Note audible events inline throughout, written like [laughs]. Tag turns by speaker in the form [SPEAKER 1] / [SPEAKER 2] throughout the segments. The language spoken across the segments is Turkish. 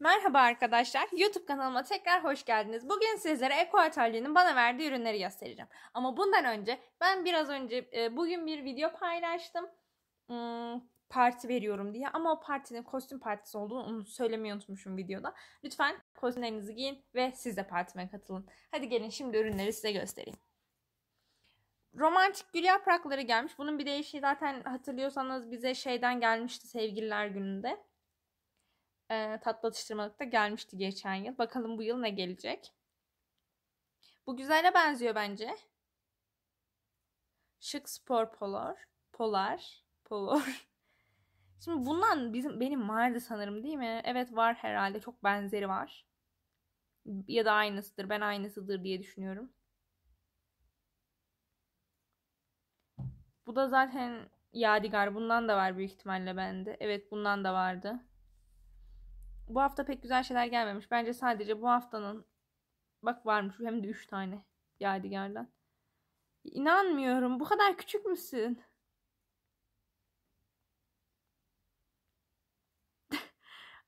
[SPEAKER 1] Merhaba arkadaşlar, YouTube kanalıma tekrar hoş geldiniz. Bugün sizlere Ekoatöly'nin bana verdiği ürünleri göstereceğim. Ama bundan önce ben biraz önce e, bugün bir video paylaştım. Hmm, parti veriyorum diye ama o partinin kostüm partisi olduğunu onu söylemeyi unutmuşum videoda. Lütfen kostümlerinizi giyin ve siz de partime katılın. Hadi gelin şimdi ürünleri size göstereyim romantik gül yaprakları gelmiş. Bunun bir değişiği zaten hatırlıyorsanız bize şeyden gelmişti sevgililer gününde e, tatlı atıştırmalıkta gelmişti geçen yıl. Bakalım bu yıl ne gelecek. Bu güzele benziyor bence. Şık spor polar. Polar. Polar. [laughs] Şimdi bundan bizim benim vardı sanırım değil mi? Evet var herhalde. Çok benzeri var. Ya da aynısıdır. Ben aynısıdır diye düşünüyorum. Bu da zaten Yadigar. Bundan da var büyük ihtimalle bende. Evet bundan da vardı bu hafta pek güzel şeyler gelmemiş. Bence sadece bu haftanın bak varmış hem de 3 tane Yadigar'dan. İnanmıyorum. Bu kadar küçük müsün?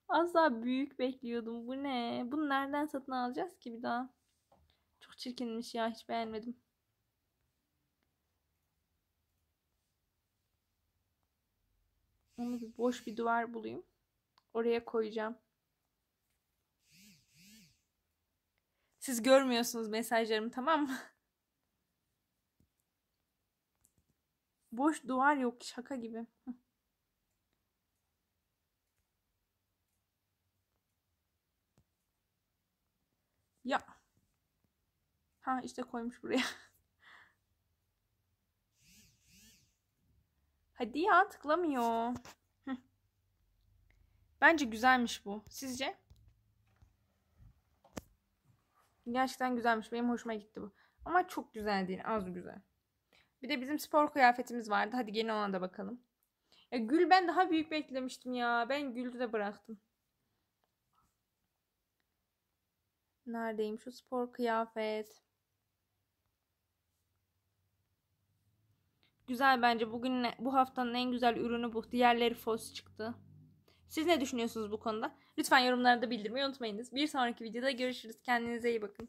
[SPEAKER 1] Az [laughs] daha büyük bekliyordum. Bu ne? Bunu nereden satın alacağız ki bir daha? Çok çirkinmiş ya. Hiç beğenmedim. Onu bir boş bir duvar bulayım. Oraya koyacağım. Siz görmüyorsunuz mesajlarımı tamam mı? Boş duvar yok şaka gibi. ya. Ha işte koymuş buraya. Hadi ya tıklamıyor. Bence güzelmiş bu. Sizce? Gerçekten güzelmiş. Benim hoşuma gitti bu. Ama çok güzel değil. Az güzel. Bir de bizim spor kıyafetimiz vardı. Hadi gelin ona da bakalım. Ya gül ben daha büyük beklemiştim ya. Ben gülü de bıraktım. Neredeyim şu spor kıyafet? Güzel bence. Bugün bu haftanın en güzel ürünü bu. Diğerleri fos çıktı. Siz ne düşünüyorsunuz bu konuda? Lütfen yorumlarda bildirmeyi unutmayınız. Bir sonraki videoda görüşürüz. Kendinize iyi bakın.